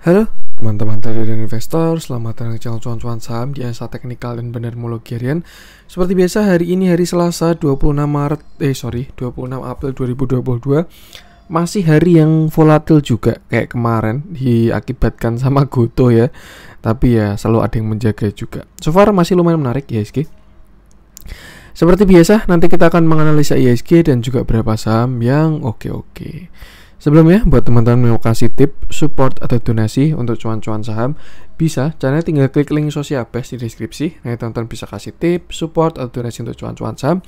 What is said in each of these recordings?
Halo teman-teman trader dan investor, selamat datang di channel cuan-cuan saham di Asa Teknikal dan Bendermologi Harian. Seperti biasa hari ini hari Selasa 26 Maret eh sorry 26 April 2022 masih hari yang volatil juga kayak kemarin diakibatkan sama Goto ya. Tapi ya selalu ada yang menjaga juga. So far masih lumayan menarik ya e ISG. Seperti biasa nanti kita akan menganalisa ISG e dan juga berapa saham yang oke-oke. Okay -okay. Sebelumnya, buat teman-teman mau kasih tip, support, atau donasi untuk cuan-cuan saham, bisa, caranya tinggal klik link sosial best di deskripsi. Nah, teman-teman bisa kasih tip, support, atau donasi untuk cuan-cuan saham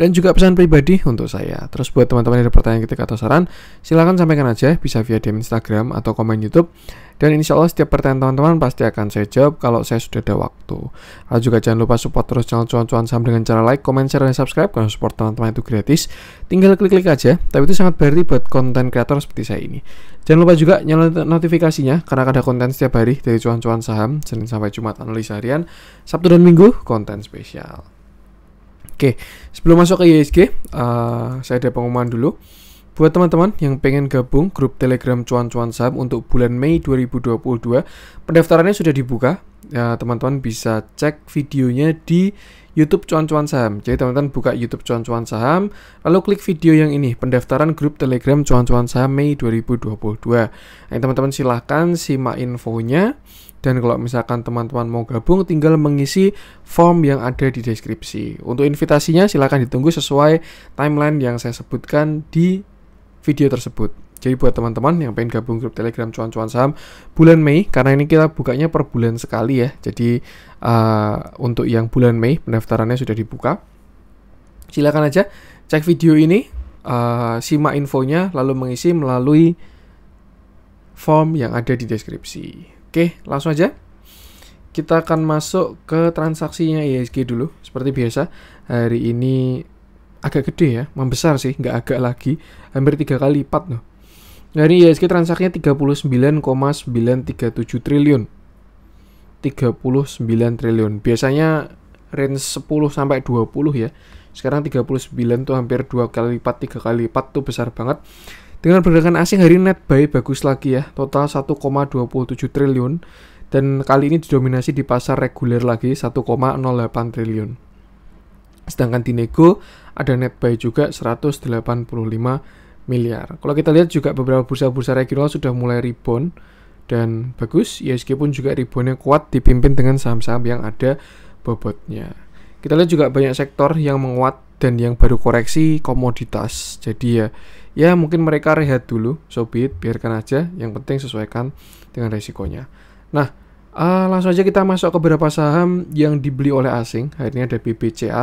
dan juga pesan pribadi untuk saya. Terus buat teman-teman yang ada pertanyaan ketika atau saran, silahkan sampaikan aja, bisa via DM Instagram atau komen YouTube. Dan insya Allah setiap pertanyaan teman-teman pasti akan saya jawab kalau saya sudah ada waktu. Lalu juga jangan lupa support terus channel cuan-cuan saham dengan cara like, komen, share, dan subscribe karena support teman-teman itu gratis. Tinggal klik-klik aja, tapi itu sangat berarti buat konten kreator seperti saya ini. Jangan lupa juga nyalain notifikasinya karena ada konten setiap hari dari cuan-cuan saham Senin sampai Jumat analisa harian, Sabtu dan Minggu konten spesial. Oke, sebelum masuk ke ISG, uh, eh, saya ada pengumuman dulu. Buat teman-teman yang pengen gabung grup Telegram Cuan-Cuan Saham untuk bulan Mei 2022, pendaftarannya sudah dibuka. Ya, teman-teman bisa cek videonya di YouTube cuan-cuan saham. Jadi teman-teman buka YouTube cuan-cuan saham, lalu klik video yang ini, pendaftaran grup Telegram cuan-cuan saham Mei 2022. Nah, teman-teman silahkan simak infonya dan kalau misalkan teman-teman mau gabung tinggal mengisi form yang ada di deskripsi. Untuk invitasinya silahkan ditunggu sesuai timeline yang saya sebutkan di video tersebut. Jadi buat teman-teman yang pengen gabung grup Telegram cuan-cuan saham bulan Mei karena ini kita bukanya per bulan sekali ya. Jadi uh, untuk yang bulan Mei pendaftarannya sudah dibuka. Silakan aja cek video ini, uh, simak infonya lalu mengisi melalui form yang ada di deskripsi. Oke, langsung aja. Kita akan masuk ke transaksinya IHSG dulu. Seperti biasa, hari ini agak gede ya, membesar sih, nggak agak lagi, hampir tiga kali lipat loh. Dari IHSG transaksinya 39,937 triliun. 39 triliun. Biasanya range 10 sampai 20 ya. Sekarang 39 tuh hampir 2 kali lipat, 3 kali lipat tuh besar banget. Dengan pergerakan asing hari net buy bagus lagi ya. Total 1,27 triliun dan kali ini didominasi di pasar reguler lagi 1,08 triliun. Sedangkan di nego ada net buy juga 185 miliar. Kalau kita lihat juga beberapa bursa-bursa regional sudah mulai rebound dan bagus, ISG e pun juga reboundnya kuat dipimpin dengan saham-saham yang ada bobotnya. Kita lihat juga banyak sektor yang menguat dan yang baru koreksi komoditas. Jadi ya, ya mungkin mereka rehat dulu, sobit, biarkan aja. Yang penting sesuaikan dengan resikonya. Nah, uh, langsung aja kita masuk ke beberapa saham yang dibeli oleh asing. Hari ini ada BBCA.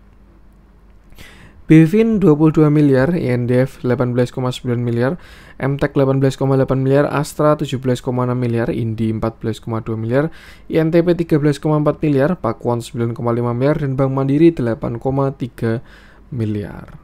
Bvin 22 miliar, INDF 18,9 miliar, MTEK 18,8 miliar, Astra 17,6 miliar, Indi 14,2 miliar, INTP 13,4 miliar, Pakuan 9,5 miliar, dan Bank Mandiri 8,3 miliar.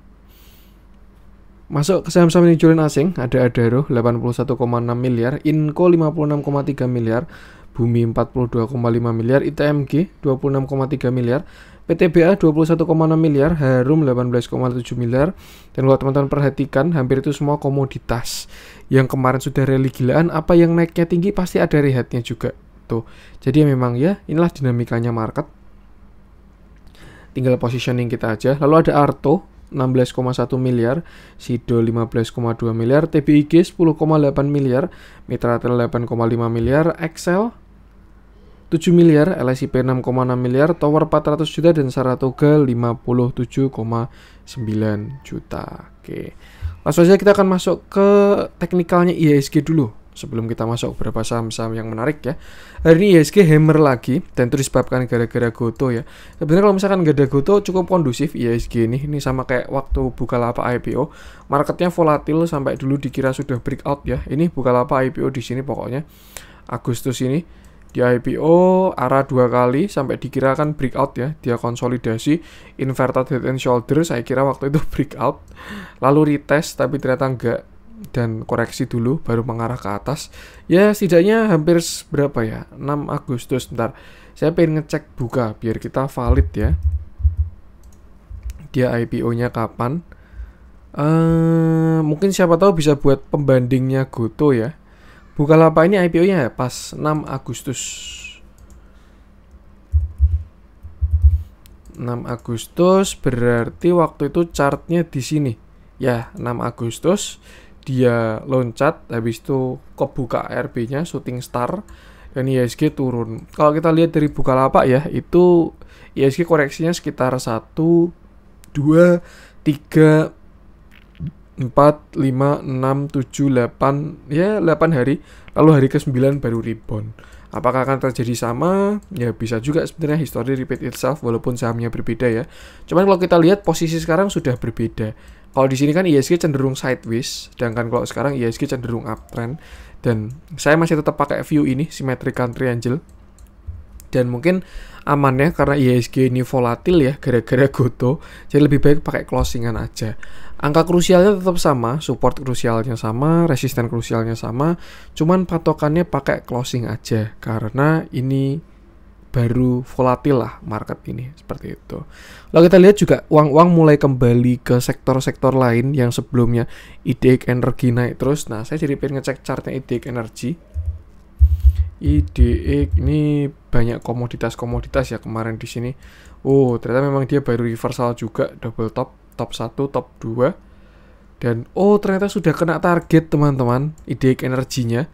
Masuk ke saham-saham yang dijualin asing, ada Adaro 81,6 miliar, Inco 56,3 miliar, Bumi 42,5 miliar, ITMG 26,3 miliar, PTBA 21,6 miliar, Harum 18,7 miliar. Dan kalau teman-teman perhatikan, hampir itu semua komoditas. Yang kemarin sudah rally gilaan, apa yang naiknya tinggi pasti ada rehatnya juga. Tuh. Jadi memang ya, inilah dinamikanya market. Tinggal positioning kita aja. Lalu ada Arto 16,1 miliar, Sido 15,2 miliar, TBIG 10,8 miliar, Mitra 8,5 miliar, Excel 7 miliar, LSIP 6,6 miliar, Tower 400 juta dan Saratoga 57,9 juta. Oke. Langsung saja kita akan masuk ke teknikalnya IHSG dulu sebelum kita masuk beberapa saham-saham yang menarik ya. Hari ini ISG hammer lagi tentu disebabkan gara-gara Goto ya. Sebenarnya kalau misalkan gak ada Goto cukup kondusif ISG ini. Ini sama kayak waktu Bukalapak IPO. Marketnya volatil sampai dulu dikira sudah breakout ya. Ini Bukalapak IPO di sini pokoknya Agustus ini di IPO arah dua kali sampai dikira kan breakout ya, dia konsolidasi inverted head and shoulders saya kira waktu itu breakout. Lalu retest tapi ternyata enggak dan koreksi dulu baru mengarah ke atas. Ya setidaknya hampir berapa ya? 6 Agustus ntar. Saya pengen ngecek buka biar kita valid ya. Dia IPO-nya kapan? Uh, mungkin siapa tahu bisa buat pembandingnya Goto ya Bukalapak ini IPO-nya pas 6 Agustus. 6 Agustus berarti waktu itu chartnya di sini. Ya, 6 Agustus dia loncat habis itu kebuka RB-nya shooting star dan ISG turun. Kalau kita lihat dari Bukalapak ya, itu ISG koreksinya sekitar 1 2 3 4, 5, 6, 7, 8 ya 8 hari lalu hari ke-9 baru rebound apakah akan terjadi sama ya bisa juga sebenarnya history repeat itself walaupun sahamnya berbeda ya cuman kalau kita lihat posisi sekarang sudah berbeda kalau di sini kan ISG e cenderung sideways sedangkan kalau sekarang ISG e cenderung uptrend dan saya masih tetap pakai view ini symmetric country angel dan mungkin amannya karena IHSG ini volatil ya gara-gara goto jadi lebih baik pakai closingan aja angka krusialnya tetap sama support krusialnya sama resisten krusialnya sama cuman patokannya pakai closing aja karena ini baru volatil lah market ini seperti itu. Lalu kita lihat juga uang-uang mulai kembali ke sektor-sektor lain yang sebelumnya IDX energi naik terus. Nah, saya jadi pengen ngecek chartnya IDX energi. IDX ini banyak komoditas-komoditas ya kemarin di sini. Oh, ternyata memang dia baru reversal juga double top, top 1, top 2. Dan oh, ternyata sudah kena target teman-teman, Ide energinya.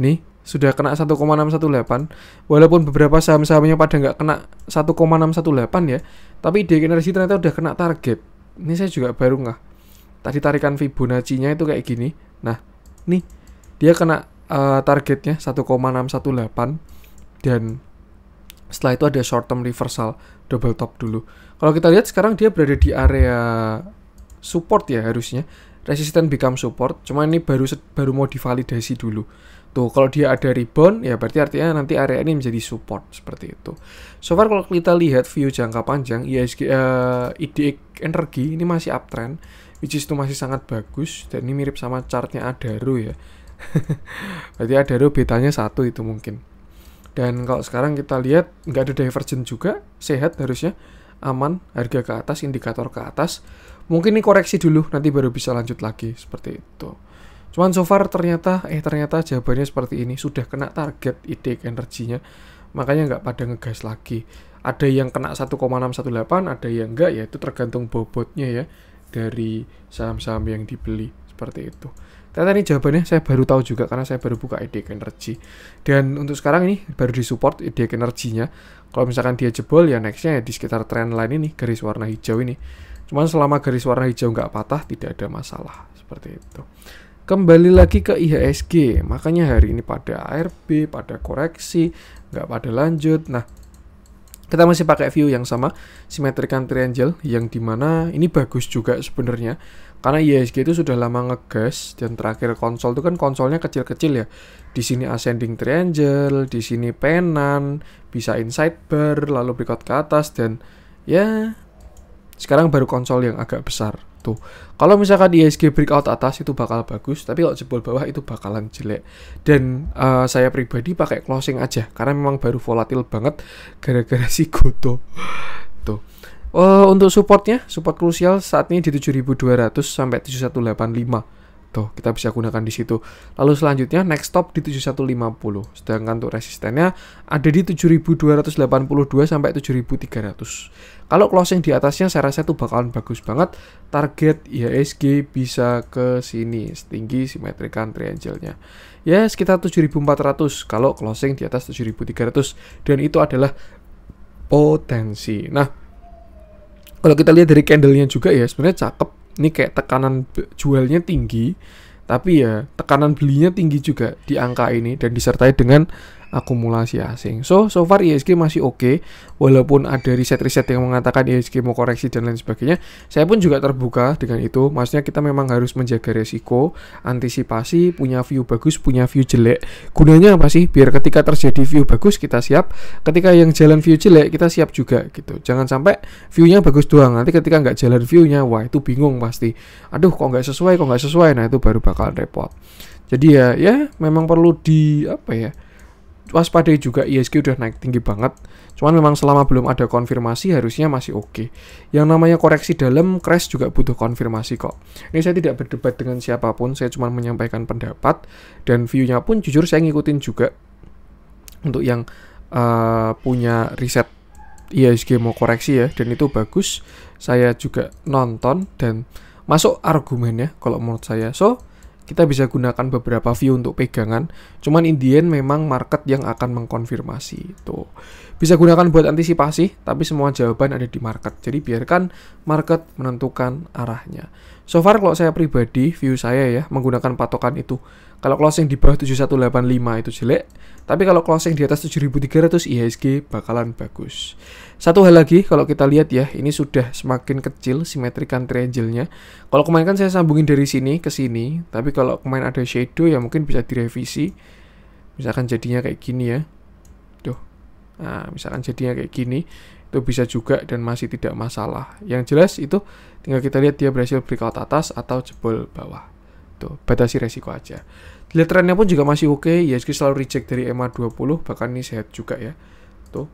Nih, sudah kena 1,618. Walaupun beberapa saham-sahamnya pada nggak kena 1,618 ya, tapi ide energi ternyata udah kena target. Ini saya juga baru nggak. Tadi tarikan Fibonacci-nya itu kayak gini. Nah, nih dia kena uh, targetnya 1,618 dan setelah itu ada short term reversal, double top dulu. Kalau kita lihat sekarang dia berada di area support ya harusnya. Resisten become support, cuma ini baru baru mau divalidasi dulu. Tuh, kalau dia ada rebound, ya berarti artinya nanti area ini menjadi support seperti itu. So far kalau kita lihat view jangka panjang, ISG e uh, eh, IDX energi ini masih uptrend, which is itu masih sangat bagus dan ini mirip sama chartnya Adaro ya. berarti Adaro betanya satu itu mungkin. Dan kalau sekarang kita lihat nggak ada divergen juga, sehat harusnya, aman, harga ke atas, indikator ke atas. Mungkin ini koreksi dulu, nanti baru bisa lanjut lagi seperti itu. Cuman so far ternyata, eh ternyata jawabannya seperti ini, sudah kena target ide energinya, makanya nggak pada ngegas lagi. Ada yang kena 1,618, ada yang nggak, ya itu tergantung bobotnya ya dari saham-saham yang dibeli seperti itu. Ternyata ini jawabannya saya baru tahu juga karena saya baru buka ide energi Dan untuk sekarang ini baru disupport ide energinya. Kalau misalkan dia jebol ya nextnya ya di sekitar trend line ini garis warna hijau ini. Cuman selama garis warna hijau nggak patah tidak ada masalah seperti itu. Kembali lagi ke IHSG, makanya hari ini pada ARB, pada koreksi, nggak pada lanjut. Nah, kita masih pakai view yang sama, symmetrical triangle yang dimana ini bagus juga sebenarnya karena ISG e itu sudah lama ngegas dan terakhir konsol itu kan konsolnya kecil-kecil ya. Di sini ascending triangle, di sini penan, bisa inside bar, lalu breakout ke atas dan ya sekarang baru konsol yang agak besar tuh. Kalau misalkan ISG e breakout atas itu bakal bagus, tapi kalau jebol bawah itu bakalan jelek. Dan uh, saya pribadi pakai closing aja karena memang baru volatil banget gara-gara si Goto. Tuh. Uh, untuk supportnya, support krusial saat ini di 7200 sampai 7185. Tuh, kita bisa gunakan di situ. Lalu selanjutnya next stop di 7150. Sedangkan untuk resistennya ada di 7282 sampai 7300. Kalau closing di atasnya saya rasa itu bakalan bagus banget. Target IHSG bisa ke sini, setinggi simetrikan triangle-nya. Ya, sekitar 7400 kalau closing di atas 7300 dan itu adalah potensi. Nah, kalau kita lihat dari candlenya juga ya sebenarnya cakep ini kayak tekanan jualnya tinggi tapi ya tekanan belinya tinggi juga di angka ini dan disertai dengan akumulasi asing. So, so far ISG e masih oke, okay, walaupun ada riset-riset yang mengatakan ISG e mau koreksi dan lain sebagainya. Saya pun juga terbuka dengan itu. Maksudnya kita memang harus menjaga resiko, antisipasi, punya view bagus, punya view jelek. Gunanya apa sih? Biar ketika terjadi view bagus kita siap, ketika yang jalan view jelek kita siap juga gitu. Jangan sampai viewnya bagus doang, nanti ketika nggak jalan viewnya, wah itu bingung pasti. Aduh kok nggak sesuai, kok nggak sesuai, nah itu baru bakal repot. Jadi ya, ya memang perlu di apa ya? waspadai juga ISG e udah naik tinggi banget. Cuman memang selama belum ada konfirmasi harusnya masih oke. Okay. Yang namanya koreksi dalam crash juga butuh konfirmasi kok. Ini saya tidak berdebat dengan siapapun, saya cuma menyampaikan pendapat dan view-nya pun jujur saya ngikutin juga untuk yang uh, punya riset ISG e mau koreksi ya dan itu bagus. Saya juga nonton dan masuk argumennya kalau menurut saya. So, kita bisa gunakan beberapa view untuk pegangan. Cuman Indian memang market yang akan mengkonfirmasi itu. Bisa gunakan buat antisipasi, tapi semua jawaban ada di market. Jadi biarkan market menentukan arahnya. So far kalau saya pribadi, view saya ya menggunakan patokan itu. Kalau closing di bawah 7185 itu jelek, tapi kalau closing di atas 7300 IHSG iya, bakalan bagus. Satu hal lagi kalau kita lihat ya, ini sudah semakin kecil simetrikan triangle-nya. Kalau kemarin kan saya sambungin dari sini ke sini, tapi kalau kemarin ada shadow ya mungkin bisa direvisi. Misalkan jadinya kayak gini ya. Tuh. Nah, misalkan jadinya kayak gini, itu bisa juga dan masih tidak masalah. Yang jelas itu tinggal kita lihat dia berhasil breakout atas atau jebol bawah gitu batasi resiko aja lihat trennya pun juga masih oke okay. Ya, IHSG selalu reject dari EMA 20 bahkan ini sehat juga ya tuh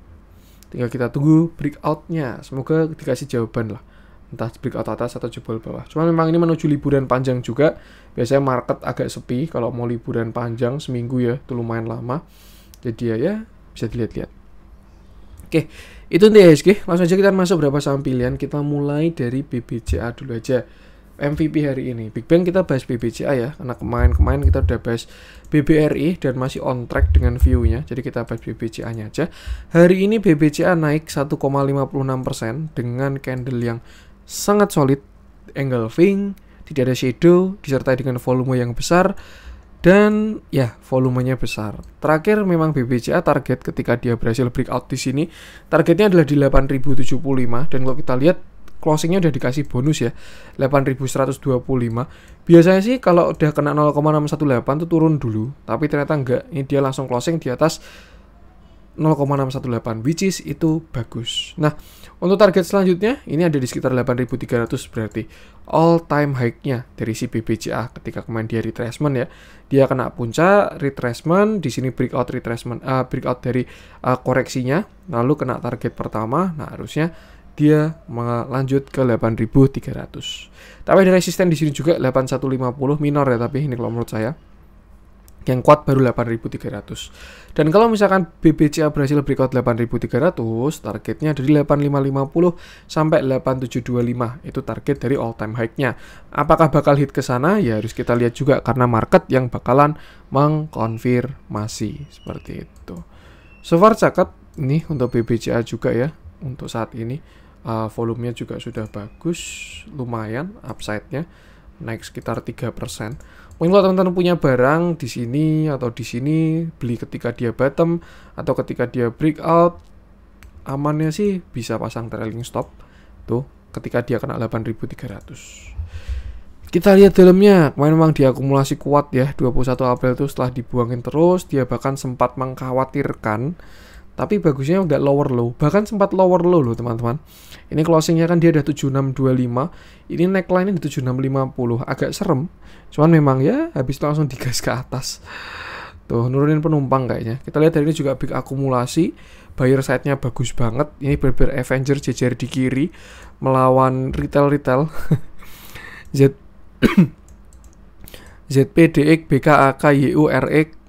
tinggal kita tunggu breakoutnya semoga dikasih jawaban lah entah breakout atas atau jebol bawah. Cuma memang ini menuju liburan panjang juga. Biasanya market agak sepi kalau mau liburan panjang seminggu ya, itu lumayan lama. Jadi ya, ya bisa dilihat-lihat. Oke, itu nih ya, IHSG. Langsung aja kita masuk berapa saham pilihan. Kita mulai dari BBCA dulu aja. MVP hari ini. Big Bang kita bahas BBCA ya, karena kemarin-kemarin kita udah bahas BBRI dan masih on track dengan view-nya. Jadi kita bahas BBCA-nya aja. Hari ini BBCA naik 1,56% dengan candle yang sangat solid, engulfing, tidak ada shadow, disertai dengan volume yang besar dan ya volumenya besar. Terakhir memang BBCA target ketika dia berhasil breakout di sini targetnya adalah di 8075 dan kalau kita lihat closingnya udah dikasih bonus ya 8125 biasanya sih kalau udah kena 0,618 tuh turun dulu tapi ternyata enggak ini dia langsung closing di atas 0,618 which is itu bagus nah untuk target selanjutnya ini ada di sekitar 8.300 berarti all time high-nya dari si BBCA ketika kemarin dia retracement ya dia kena puncak retracement di sini breakout retracement uh, eh, breakout dari uh, koreksinya lalu kena target pertama nah harusnya dia melanjut ke 8300. Tapi ada resisten di sini juga 8150 minor ya tapi ini kalau menurut saya. Yang kuat baru 8300. Dan kalau misalkan BBCA berhasil breakout 8300, targetnya dari 8550 sampai 8725 itu target dari all time high-nya. Apakah bakal hit ke sana? Ya harus kita lihat juga karena market yang bakalan mengkonfirmasi seperti itu. So far cakep nih untuk BBCA juga ya untuk saat ini uh, volumenya juga sudah bagus lumayan upside-nya naik sekitar 3%. Mungkin kalau teman-teman punya barang di sini atau di sini beli ketika dia bottom atau ketika dia breakout amannya sih bisa pasang trailing stop tuh ketika dia kena 8300. Kita lihat dalamnya, kemarin memang diakumulasi kuat ya 21 April itu setelah dibuangin terus dia bahkan sempat mengkhawatirkan tapi bagusnya udah lower low bahkan sempat lower low loh teman-teman ini closingnya kan dia ada 7625 ini neckline di 7650 agak serem cuman memang ya habis itu langsung digas ke atas tuh nurunin penumpang kayaknya kita lihat dari ini juga big akumulasi buyer side-nya bagus banget ini berber Avenger jejer di kiri melawan retail-retail Z ZPDX BKAK YURX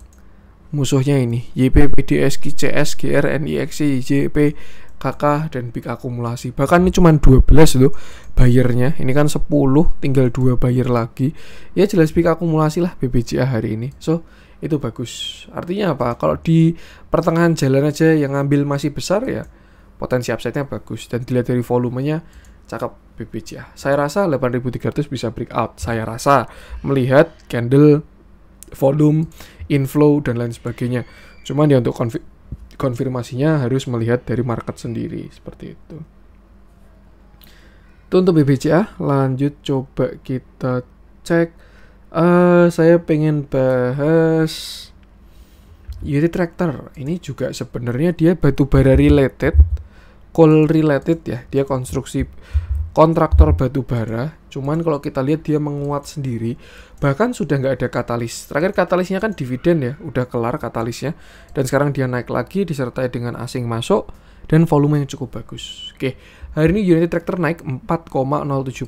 musuhnya ini YP, PDS, KCS, GR, NIXI, JP, KK dan big akumulasi bahkan ini cuma 12 loh bayarnya ini kan 10 tinggal dua bayar lagi ya jelas big akumulasi lah BBCA hari ini so itu bagus artinya apa kalau di pertengahan jalan aja yang ngambil masih besar ya potensi upside-nya bagus dan dilihat dari volumenya cakep BBCA saya rasa 8300 bisa break out saya rasa melihat candle volume inflow dan lain sebagainya. Cuman ya untuk konfi konfirmasinya harus melihat dari market sendiri seperti itu. Itu untuk BBCA, lanjut coba kita cek. Uh, saya pengen bahas unit tractor. Ini juga sebenarnya dia batu bara related, coal related ya. Dia konstruksi kontraktor batu bara cuman kalau kita lihat dia menguat sendiri bahkan sudah nggak ada katalis terakhir katalisnya kan dividen ya udah kelar katalisnya dan sekarang dia naik lagi disertai dengan asing masuk dan volume yang cukup bagus oke hari ini United Tractor naik 4,07%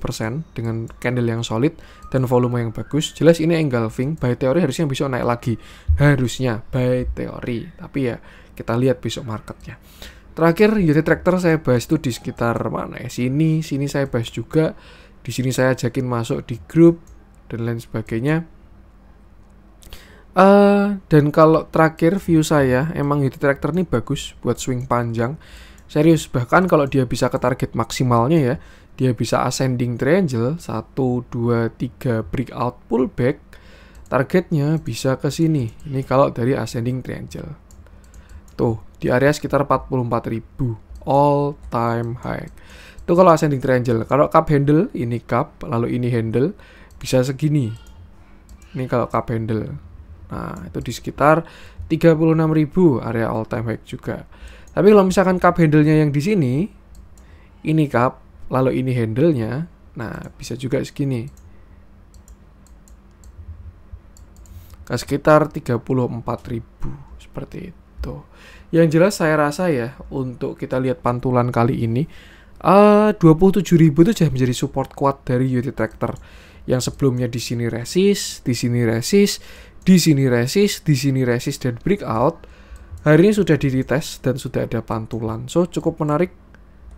dengan candle yang solid dan volume yang bagus jelas ini engulfing by teori harusnya bisa naik lagi harusnya by teori tapi ya kita lihat besok marketnya Terakhir unit tractor saya bahas itu di sekitar mana ya? Sini, sini saya bahas juga. Di sini saya ajakin masuk di grup dan lain sebagainya. Uh, dan kalau terakhir view saya emang unit tractor ini bagus buat swing panjang. Serius bahkan kalau dia bisa ke target maksimalnya ya, dia bisa ascending triangle 1 2 3 breakout pullback. Targetnya bisa ke sini. Ini kalau dari ascending triangle. Tuh, di area sekitar 44.000 all time high. Itu kalau ascending triangle. Kalau cup handle ini cup, lalu ini handle bisa segini. Ini kalau cup handle. Nah, itu di sekitar 36.000 area all time high juga. Tapi kalau misalkan cup handle-nya yang di sini ini cup, lalu ini handle-nya. Nah, bisa juga segini. Ke sekitar 34.000 seperti itu gitu. Yang jelas saya rasa ya untuk kita lihat pantulan kali ini eh, uh, 27.000 itu sudah menjadi support kuat dari unit Tractor yang sebelumnya di sini resist, di sini resist, di sini resist, di sini resist dan breakout. Hari ini sudah di retest dan sudah ada pantulan. So cukup menarik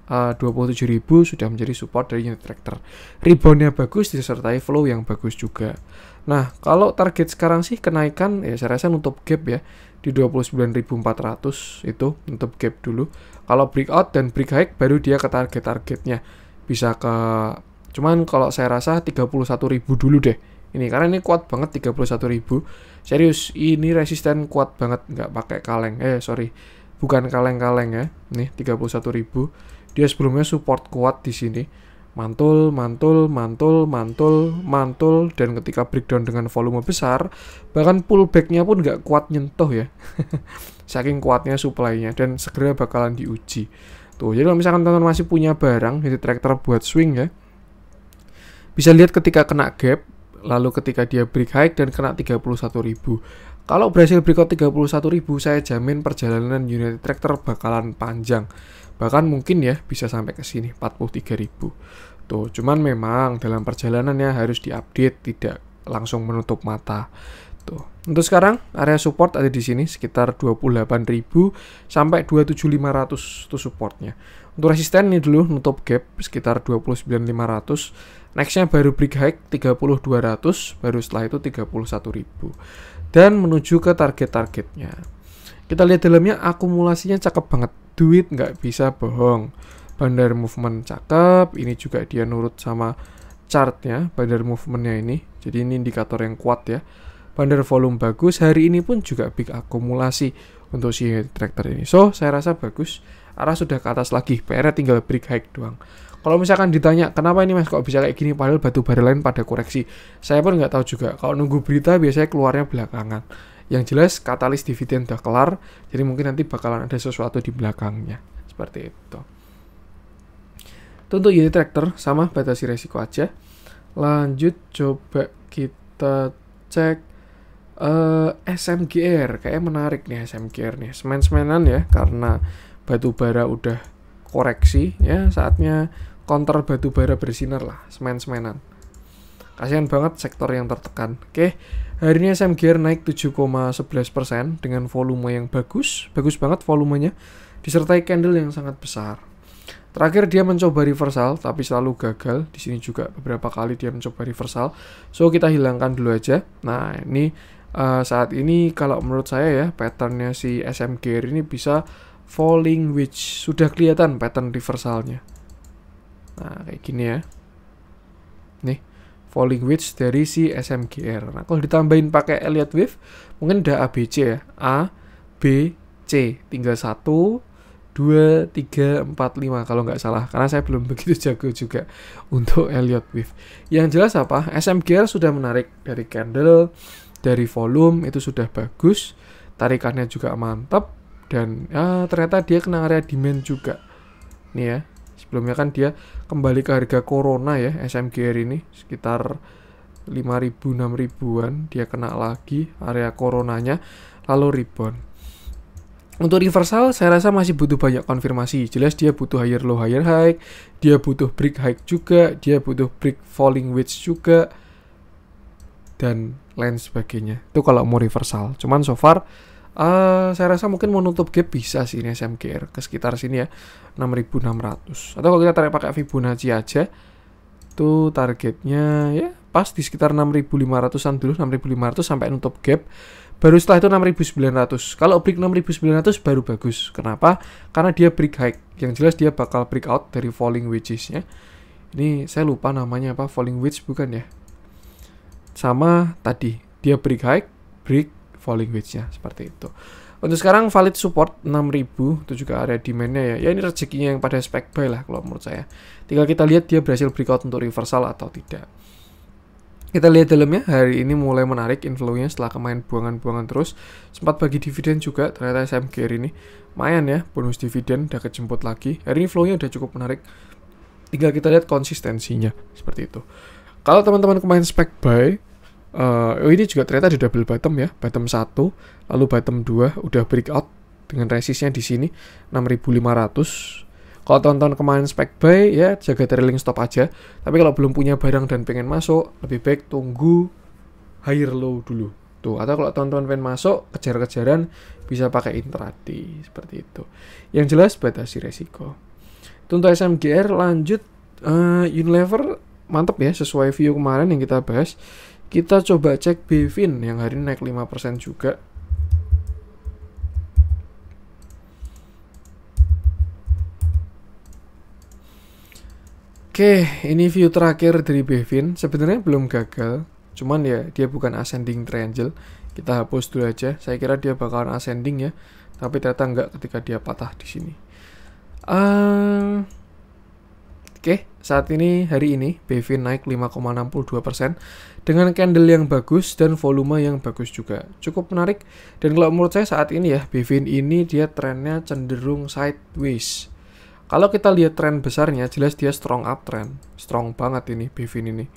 eh, uh, 27.000 sudah menjadi support dari unit tractor. Reboundnya bagus disertai flow yang bagus juga. Nah, kalau target sekarang sih kenaikan ya saya rasa untuk gap ya di 29.400 itu untuk gap dulu. Kalau breakout dan break high baru dia ke target-targetnya. Bisa ke cuman kalau saya rasa 31.000 dulu deh. Ini karena ini kuat banget 31.000. Serius, ini resisten kuat banget nggak pakai kaleng. Eh, sorry. Bukan kaleng-kaleng ya. Nih 31.000. Dia sebelumnya support kuat di sini mantul, mantul, mantul, mantul, mantul, dan ketika breakdown dengan volume besar, bahkan pullbacknya pun nggak kuat nyentuh ya. Saking kuatnya supply-nya, dan segera bakalan diuji. Tuh, jadi kalau misalkan teman-teman masih punya barang, jadi traktor buat swing ya, bisa lihat ketika kena gap, lalu ketika dia break high dan kena 31.000. Kalau berhasil breakout 31.000, saya jamin perjalanan United Tractor bakalan panjang bahkan mungkin ya bisa sampai ke sini 43.000 tuh cuman memang dalam perjalanannya harus diupdate tidak langsung menutup mata tuh untuk sekarang area support ada di sini sekitar 28.000 sampai 27.500 itu supportnya untuk resisten ini dulu nutup gap sekitar 29.500 nextnya baru break high 30.200 baru setelah itu 31.000 dan menuju ke target-targetnya kita lihat dalamnya akumulasinya cakep banget duit nggak bisa bohong. Bandar movement cakep, ini juga dia nurut sama chartnya, bandar movementnya ini. Jadi ini indikator yang kuat ya. Bandar volume bagus, hari ini pun juga big akumulasi untuk si tractor ini. So, saya rasa bagus. Arah sudah ke atas lagi, PR tinggal break high doang. Kalau misalkan ditanya, kenapa ini mas kok bisa kayak gini, padahal batu bara lain pada koreksi. Saya pun nggak tahu juga. Kalau nunggu berita, biasanya keluarnya belakangan yang jelas katalis dividen udah kelar jadi mungkin nanti bakalan ada sesuatu di belakangnya seperti itu untuk unit tractor sama batasi resiko aja lanjut coba kita cek uh, eh, SMGR kayak menarik nih SMGR nih semen-semenan ya karena batu bara udah koreksi ya saatnya counter batu bara bersinar lah semen-semenan Kasihan banget sektor yang tertekan. Oke, hari ini SM naik 7,11% dengan volume yang bagus. Bagus banget volumenya. Disertai candle yang sangat besar. Terakhir dia mencoba reversal tapi selalu gagal. Di sini juga beberapa kali dia mencoba reversal. So kita hilangkan dulu aja. Nah, ini uh, saat ini kalau menurut saya ya patternnya si SM ini bisa falling wedge. Sudah kelihatan pattern reversalnya. Nah, kayak gini ya. Nih. Falling Witch dari si SMGR. Nah, kalau ditambahin pakai Elliott Wave, mungkin udah ABC ya. A, B, C. Tinggal 1, 2, 3, 4, 5 kalau nggak salah. Karena saya belum begitu jago juga untuk Elliott Wave. Yang jelas apa? SMGR sudah menarik dari candle, dari volume, itu sudah bagus. Tarikannya juga mantap. Dan ya, ternyata dia kena area demand juga. Nih ya, sebelumnya kan dia kembali ke harga corona ya SMGR ini sekitar 5000 6000-an dia kena lagi area coronanya lalu rebound untuk reversal saya rasa masih butuh banyak konfirmasi. Jelas dia butuh higher low higher high, dia butuh break high juga, dia butuh break falling wedge juga dan lain sebagainya. Itu kalau mau reversal. Cuman so far Uh, saya rasa mungkin mau nutup gap bisa sih ini SMGR ke sekitar sini ya 6600 atau kalau kita tarik pakai Fibonacci aja itu targetnya ya pas di sekitar 6500an dulu 6500 sampai nutup gap baru setelah itu 6900 kalau break 6900 baru bagus kenapa karena dia break high yang jelas dia bakal break out dari falling wedges nya ini saya lupa namanya apa falling wedge bukan ya sama tadi dia break high break for language nya seperti itu. Untuk sekarang valid support 6000 itu juga area demand-nya ya. Ya ini rezekinya yang pada spec buy lah kalau menurut saya. Tinggal kita lihat dia berhasil breakout untuk reversal atau tidak. Kita lihat dalamnya hari ini mulai menarik inflow setelah kemarin buangan-buangan terus. Sempat bagi dividen juga ternyata SMG hari ini. Mayan ya bonus dividen udah kejemput lagi. Hari ini flow-nya udah cukup menarik. Tinggal kita lihat konsistensinya seperti itu. Kalau teman-teman kemarin spec buy, uh, oh ini juga ternyata ada double bottom ya bottom 1 lalu bottom 2 udah breakout dengan resistnya di sini 6500 kalau tonton kemarin spec buy ya jaga trailing stop aja tapi kalau belum punya barang dan pengen masuk lebih baik tunggu higher low dulu tuh atau kalau tonton pengen masuk kejar-kejaran bisa pakai intraday seperti itu yang jelas batasi resiko untuk SMGR lanjut uh, Unilever mantep ya sesuai view kemarin yang kita bahas kita coba cek Bevin yang hari ini naik 5% juga. Oke, ini view terakhir dari Bevin. Sebenarnya belum gagal, cuman ya dia bukan ascending triangle. Kita hapus dulu aja. Saya kira dia bakalan ascending ya, tapi ternyata enggak ketika dia patah di sini. Uh, Oke, saat ini hari ini BV naik 5,62% dengan candle yang bagus dan volume yang bagus juga. Cukup menarik dan kalau menurut saya saat ini ya BV ini dia trennya cenderung sideways. Kalau kita lihat tren besarnya jelas dia strong uptrend. Strong banget ini BV ini.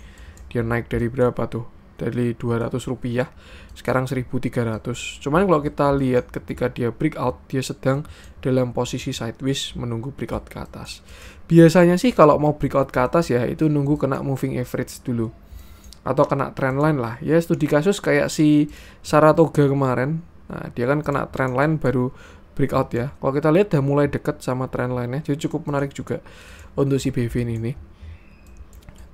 Dia naik dari berapa tuh? dari 200 rupiah sekarang 1300 cuman kalau kita lihat ketika dia breakout dia sedang dalam posisi sideways menunggu breakout ke atas biasanya sih kalau mau breakout ke atas ya itu nunggu kena moving average dulu atau kena trendline lah ya studi kasus kayak si Saratoga kemarin nah dia kan kena trendline baru breakout ya kalau kita lihat udah mulai deket sama trendline-nya jadi cukup menarik juga untuk si Bevin ini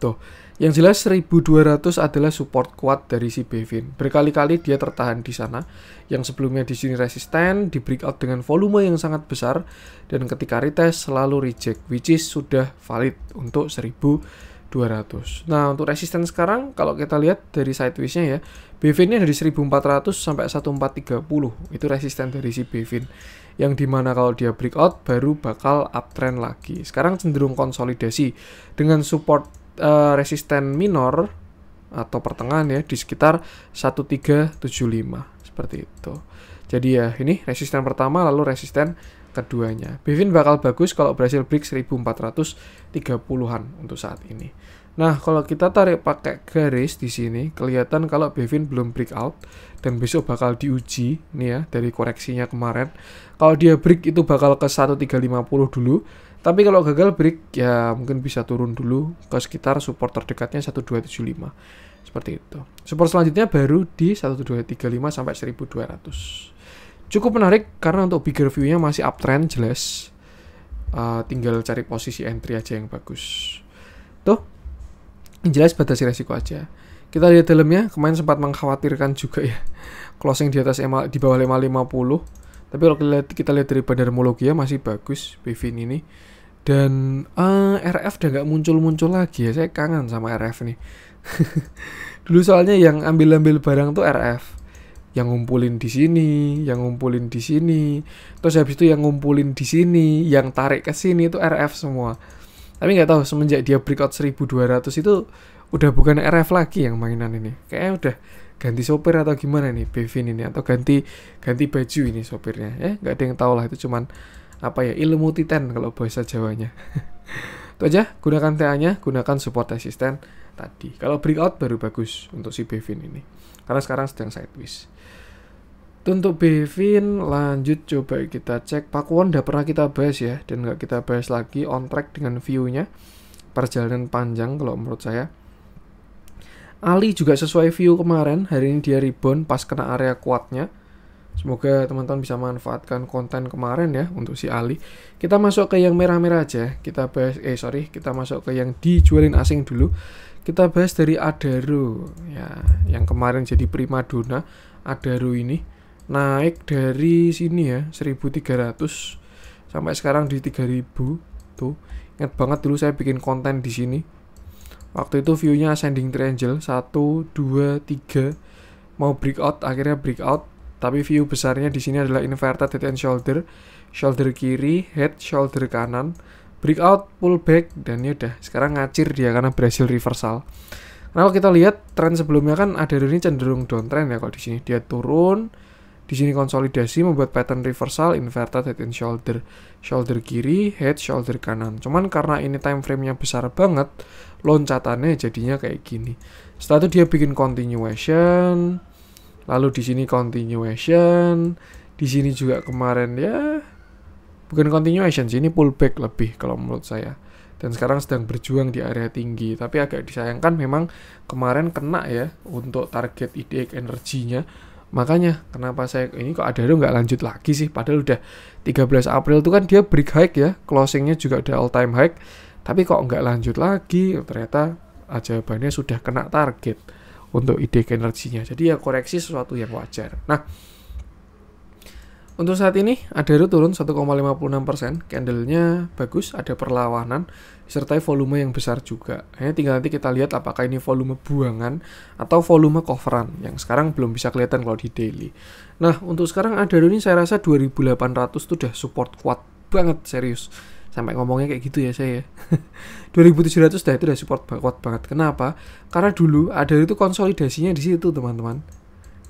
tuh yang jelas 1200 adalah support kuat dari si Bevin. Berkali-kali dia tertahan di sana. Yang sebelumnya di sini resisten, di breakout dengan volume yang sangat besar dan ketika retest selalu reject which is sudah valid untuk 1200. Nah, untuk resisten sekarang kalau kita lihat dari sideways-nya ya, bevin ini dari 1400 sampai 1430. Itu resisten dari si Bevin. Yang dimana kalau dia breakout baru bakal uptrend lagi. Sekarang cenderung konsolidasi dengan support Eh, resisten minor atau pertengahan ya di sekitar 1375 seperti itu. Jadi ya ini resisten pertama lalu resisten keduanya. Bivin bakal bagus kalau berhasil break 1430-an untuk saat ini. Nah, kalau kita tarik pakai garis di sini, kelihatan kalau Bevin belum break out dan besok bakal diuji nih ya dari koreksinya kemarin. Kalau dia break itu bakal ke 1350 dulu, tapi kalau gagal break ya mungkin bisa turun dulu ke sekitar support terdekatnya 1275. Seperti itu. Support selanjutnya baru di 1235 sampai 1200. Cukup menarik karena untuk bigger view-nya masih uptrend jelas. Uh, tinggal cari posisi entry aja yang bagus. Tuh. Jelas batasi resiko aja. Kita lihat dalamnya, kemarin sempat mengkhawatirkan juga ya. Closing di atas EMA, di bawah 550. Tapi kalau kita lihat, kita lihat dari ya masih bagus Bevin ini. Dan uh, eh, RF udah gak muncul-muncul lagi ya. Saya kangen sama RF nih. Dulu soalnya yang ambil-ambil barang tuh RF. Yang ngumpulin di sini, yang ngumpulin di sini. Terus habis itu yang ngumpulin di sini, yang tarik ke sini itu RF semua. Tapi nggak tahu semenjak dia breakout 1200 itu udah bukan RF lagi yang mainan ini. Kayaknya udah ganti sopir atau gimana nih Bevin ini atau ganti ganti baju ini sopirnya ya nggak ada yang tahu lah itu cuman apa ya ilmu titen kalau bahasa Jawanya itu aja gunakan TA nya gunakan support assistant tadi kalau breakout baru bagus untuk si Bevin ini karena sekarang sedang sideways untuk Bevin lanjut coba kita cek Pak Won udah pernah kita bahas ya dan nggak kita bahas lagi on track dengan view-nya perjalanan panjang kalau menurut saya Ali juga sesuai view kemarin, hari ini dia rebound pas kena area kuatnya. Semoga teman-teman bisa manfaatkan konten kemarin ya untuk si Ali. Kita masuk ke yang merah-merah aja. Kita bahas eh sorry, kita masuk ke yang dijualin asing dulu. Kita bahas dari Adaru, ya, yang kemarin jadi prima dona. Adaru ini naik dari sini ya 1300 sampai sekarang di 3000 tuh. Ingat banget dulu saya bikin konten di sini waktu itu view-nya ascending triangle 1 2 3 mau breakout akhirnya breakout tapi view besarnya di sini adalah inverted head and shoulder shoulder kiri head shoulder kanan breakout pullback dan ya udah sekarang ngacir dia karena berhasil reversal Nah, kalau kita lihat tren sebelumnya kan ada ini cenderung downtrend ya kalau di sini dia turun di sini konsolidasi membuat pattern reversal inverted head and shoulder. Shoulder kiri, head, shoulder kanan. Cuman karena ini time frame-nya besar banget, loncatannya jadinya kayak gini. Setelah itu dia bikin continuation, lalu di sini continuation, di sini juga kemarin ya bukan continuation sini pullback lebih kalau menurut saya. Dan sekarang sedang berjuang di area tinggi, tapi agak disayangkan memang kemarin kena ya untuk target IDX energinya Makanya kenapa saya ini kok ada nggak lanjut lagi sih padahal udah 13 April itu kan dia break high ya closingnya juga ada all time high tapi kok nggak lanjut lagi ternyata jawabannya sudah kena target untuk ide energinya jadi ya koreksi sesuatu yang wajar nah untuk saat ini Adaro turun 1,56% candlenya bagus ada perlawanan disertai volume yang besar juga. Hanya tinggal nanti kita lihat apakah ini volume buangan atau volume coveran yang sekarang belum bisa kelihatan kalau di daily. Nah, untuk sekarang ada ini saya rasa 2800 itu udah support kuat banget serius sampai ngomongnya kayak gitu ya saya 2700 dah itu udah support kuat banget kenapa karena dulu ada itu konsolidasinya di situ teman-teman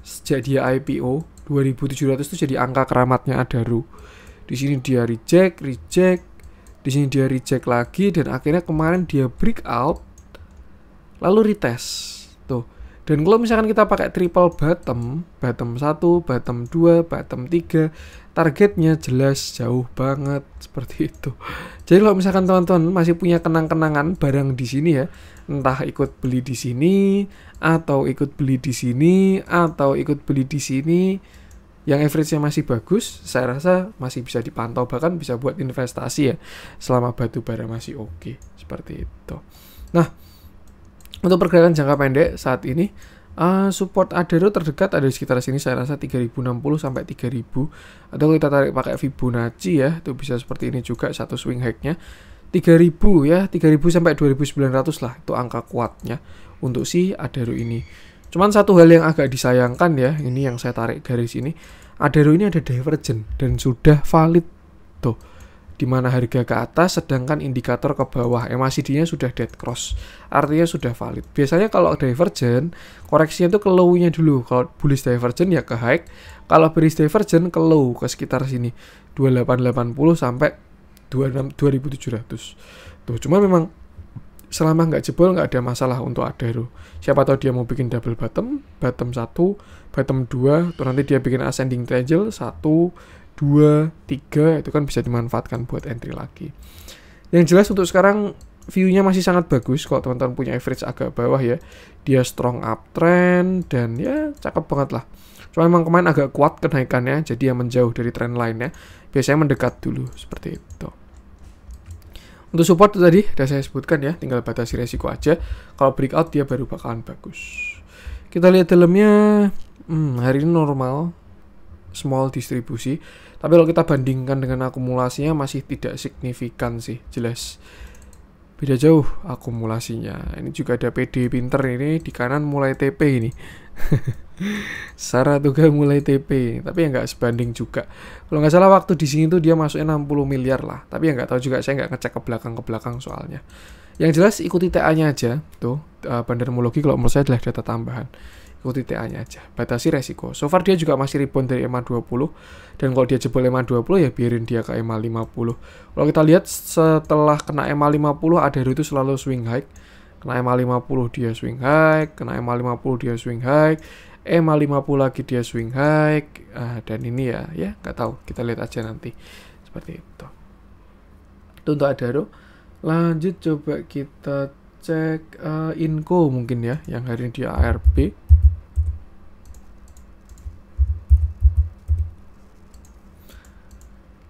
sejak dia IPO 2700 itu jadi angka keramatnya Adaro di sini dia reject reject di sini dia reject lagi dan akhirnya kemarin dia break out lalu retest tuh dan kalau misalkan kita pakai triple bottom bottom 1, bottom 2, bottom 3 targetnya jelas jauh banget seperti itu jadi kalau misalkan teman-teman masih punya kenang-kenangan barang di sini ya entah ikut beli di sini atau ikut beli di sini atau ikut beli di sini yang average-nya masih bagus, saya rasa masih bisa dipantau bahkan bisa buat investasi ya selama batu bara masih oke okay. seperti itu. Nah, untuk pergerakan jangka pendek saat ini Uh, support adero terdekat ada di sekitar sini saya rasa 3060 sampai 3000 Ada kita tarik pakai Fibonacci ya itu bisa seperti ini juga satu swing hacknya 3000 ya 3000 sampai 2900 lah itu angka kuatnya untuk si adero ini Cuman satu hal yang agak disayangkan ya, ini yang saya tarik dari sini, Adaro ini ada divergen dan sudah valid tuh di mana harga ke atas sedangkan indikator ke bawah MACD-nya sudah dead cross. Artinya sudah valid. Biasanya kalau divergen, koreksinya itu ke low-nya dulu. Kalau bullish divergen ya ke high, kalau bearish divergen ke low ke sekitar sini 2880 sampai 26, 2700. Tuh, cuma memang selama nggak jebol nggak ada masalah untuk Adaro. Siapa tahu dia mau bikin double bottom, bottom satu, bottom dua, terus nanti dia bikin ascending triangle satu, dua, tiga, itu kan bisa dimanfaatkan buat entry lagi. Yang jelas untuk sekarang view-nya masih sangat bagus kalau teman-teman punya average agak bawah ya. Dia strong uptrend dan ya cakep banget lah. Cuma memang kemarin agak kuat kenaikannya jadi yang menjauh dari trend lainnya. Biasanya mendekat dulu seperti itu. Untuk support tadi sudah saya sebutkan ya, tinggal batasi resiko aja. Kalau breakout dia baru bakalan bagus. Kita lihat dalamnya, hmm, hari ini normal, small distribusi. Tapi kalau kita bandingkan dengan akumulasinya masih tidak signifikan sih, jelas. Beda jauh akumulasinya. Ini juga ada PD Pinter ini, di kanan mulai TP ini. Saratoga mulai TP, tapi ya nggak sebanding juga. Kalau nggak salah waktu di sini tuh dia masuknya 60 miliar lah, tapi ya nggak tahu juga saya nggak ngecek ke belakang ke belakang soalnya. Yang jelas ikuti TA-nya aja tuh uh, eh, bandarmologi kalau menurut saya adalah data tambahan. Ikuti TA-nya aja, batasi resiko. So far dia juga masih rebound dari EMA 20 dan kalau dia jebol EMA 20 ya biarin dia ke EMA 50. Kalau kita lihat setelah kena EMA 50 ada itu selalu swing high kena EMA 50 dia swing high, kena EMA 50 dia swing high, EMA 50 lagi dia swing high uh, dan ini ya ya nggak tahu kita lihat aja nanti seperti itu itu untuk Adaro lanjut coba kita cek uh, eh, Inco mungkin ya yang hari ini di ARB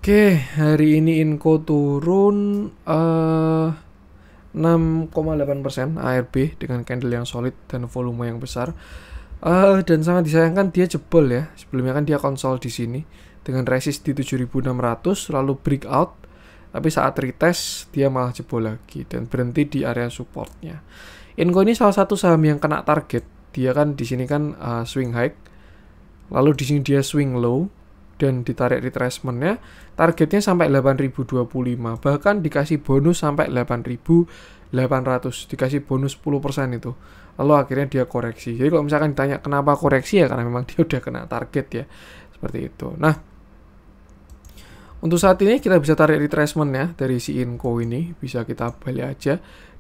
Oke, hari ini Inco turun uh, 6,8% ARB dengan candle yang solid dan volume yang besar. Uh, dan sangat disayangkan dia jebol ya. Sebelumnya kan dia konsol di sini dengan resist di 7600 lalu breakout tapi saat retest dia malah jebol lagi dan berhenti di area supportnya. Inco ini salah satu saham yang kena target. Dia kan di sini kan uh, swing high lalu di sini dia swing low dan ditarik retracementnya targetnya sampai 8025 bahkan dikasih bonus sampai 8800 dikasih bonus 10% itu lalu akhirnya dia koreksi jadi kalau misalkan ditanya kenapa koreksi ya karena memang dia udah kena target ya seperti itu nah untuk saat ini kita bisa tarik retracement ya dari si inco ini bisa kita balik aja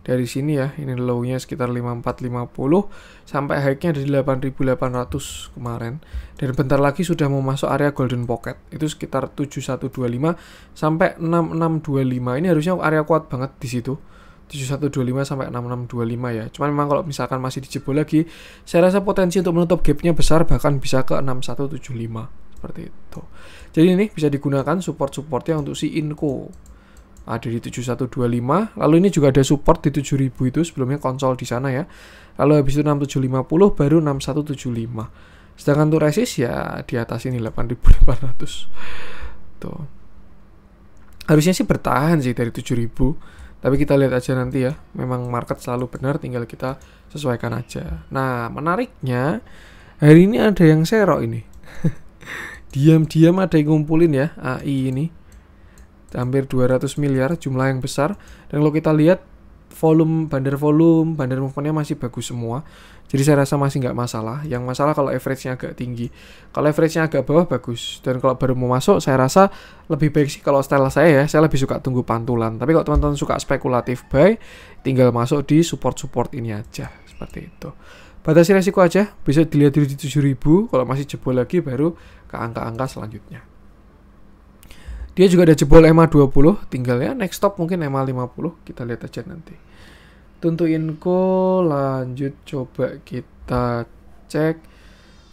dari sini ya ini low-nya sekitar 5450 sampai high-nya di 8800 kemarin dan bentar lagi sudah mau masuk area golden pocket itu sekitar 7125 sampai 6625 ini harusnya area kuat banget di situ 7125 sampai 6625 ya. Cuman memang kalau misalkan masih dijebol lagi, saya rasa potensi untuk menutup gapnya besar bahkan bisa ke 6175 seperti itu. Jadi ini bisa digunakan support-supportnya untuk si Inko ada di 7125 lalu ini juga ada support di 7000 itu sebelumnya konsol di sana ya lalu habis itu 6750 baru 6175 sedangkan untuk resist ya di atas ini 8800 tuh harusnya sih bertahan sih dari 7000 tapi kita lihat aja nanti ya memang market selalu benar tinggal kita sesuaikan aja nah menariknya hari ini ada yang serok ini diam-diam ada yang ngumpulin ya AI ini hampir 200 miliar jumlah yang besar dan kalau kita lihat volume bandar volume bandar movementnya masih bagus semua jadi saya rasa masih nggak masalah yang masalah kalau average-nya agak tinggi kalau average-nya agak bawah bagus dan kalau baru mau masuk saya rasa lebih baik sih kalau style saya ya saya lebih suka tunggu pantulan tapi kalau teman-teman suka spekulatif buy tinggal masuk di support-support ini aja seperti itu batasi resiko aja bisa dilihat di di 7000 kalau masih jebol lagi baru ke angka-angka selanjutnya dia juga ada jebol EMA 20, tinggal ya next stop mungkin EMA 50. Kita lihat aja nanti. Tentu inko lanjut coba kita cek.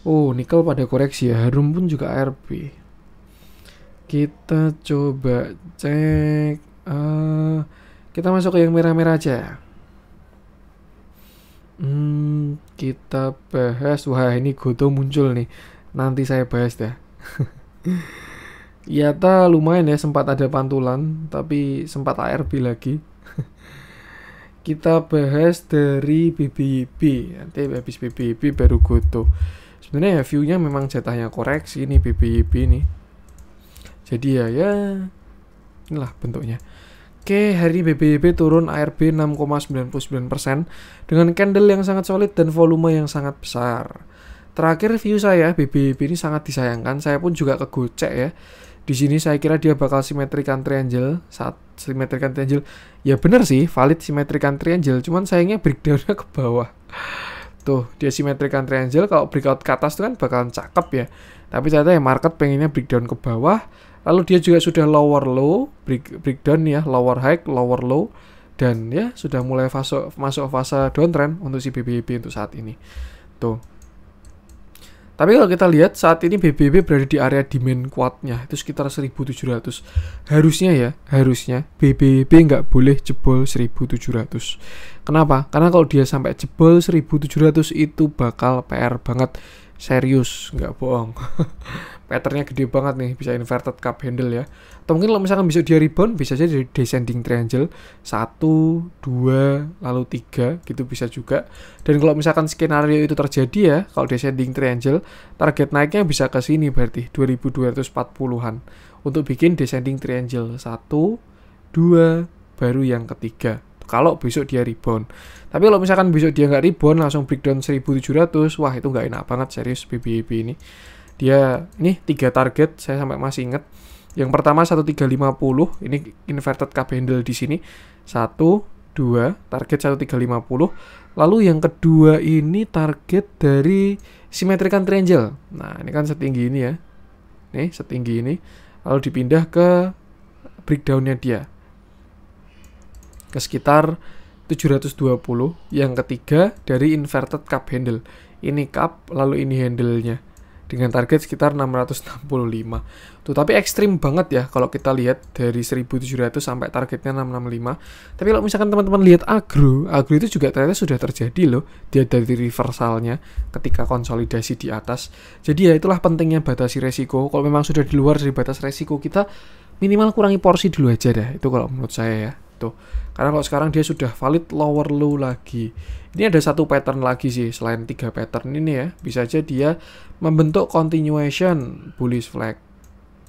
Oh, nikel pada koreksi ya. Harum pun juga RP. Kita coba cek. Uh, kita masuk ke yang merah-merah aja. Ya. Hmm, kita bahas. Wah, ini Goto muncul nih. Nanti saya bahas dah. Ya. Yata lumayan ya sempat ada pantulan tapi sempat ARB lagi kita bahas dari BBB nanti habis BBB baru Goto sebenarnya ya viewnya memang jatahnya koreksi ini BBB ini jadi ya ya inilah bentuknya Oke, hari BBP BBB turun ARB 6,99% dengan candle yang sangat solid dan volume yang sangat besar. Terakhir view saya, BBB ini sangat disayangkan. Saya pun juga kegocek ya di sini saya kira dia bakal simetrikan triangle saat simetrikan triangle ya bener sih valid simetrikan triangle cuman sayangnya breakdownnya ke bawah tuh dia simetrikan triangle kalau breakout ke atas tuh kan bakalan cakep ya tapi ternyata ya market pengennya breakdown ke bawah lalu dia juga sudah lower low break, breakdown ya lower high lower low dan ya sudah mulai fase masuk fase downtrend untuk si BBB untuk saat ini tuh tapi kalau kita lihat saat ini BBB berada di area demand kuatnya itu sekitar 1700. Harusnya ya, harusnya BBB nggak boleh jebol 1700. Kenapa? Karena kalau dia sampai jebol 1700 itu bakal PR banget. Serius, nggak bohong. patternnya gede banget nih bisa inverted cup handle ya atau mungkin kalau misalkan besok dia rebound bisa aja jadi descending triangle satu dua lalu tiga gitu bisa juga dan kalau misalkan skenario itu terjadi ya kalau descending triangle target naiknya bisa ke sini berarti 2240-an untuk bikin descending triangle satu dua baru yang ketiga kalau besok dia rebound. Tapi kalau misalkan besok dia nggak rebound, langsung breakdown 1700, wah itu nggak enak banget serius BBB ini dia ini tiga target saya sampai masih inget yang pertama 1350 ini inverted cup handle di sini 1 2 target 1350 lalu yang kedua ini target dari simetrikan triangle nah ini kan setinggi ini ya nih setinggi ini lalu dipindah ke breakdownnya dia ke sekitar 720 yang ketiga dari inverted cup handle ini cup lalu ini handle-nya dengan target sekitar 665. Tuh, tapi ekstrim banget ya kalau kita lihat dari 1700 sampai targetnya 665. Tapi kalau misalkan teman-teman lihat agro, agro itu juga ternyata sudah terjadi loh. Dia dari reversalnya ketika konsolidasi di atas. Jadi ya itulah pentingnya batasi resiko. Kalau memang sudah di luar dari batas resiko kita, minimal kurangi porsi dulu aja deh. Itu kalau menurut saya ya. Tuh. Karena kalau sekarang dia sudah valid lower low lagi ini ada satu pattern lagi sih selain tiga pattern ini ya. Bisa aja dia membentuk continuation bullish flag,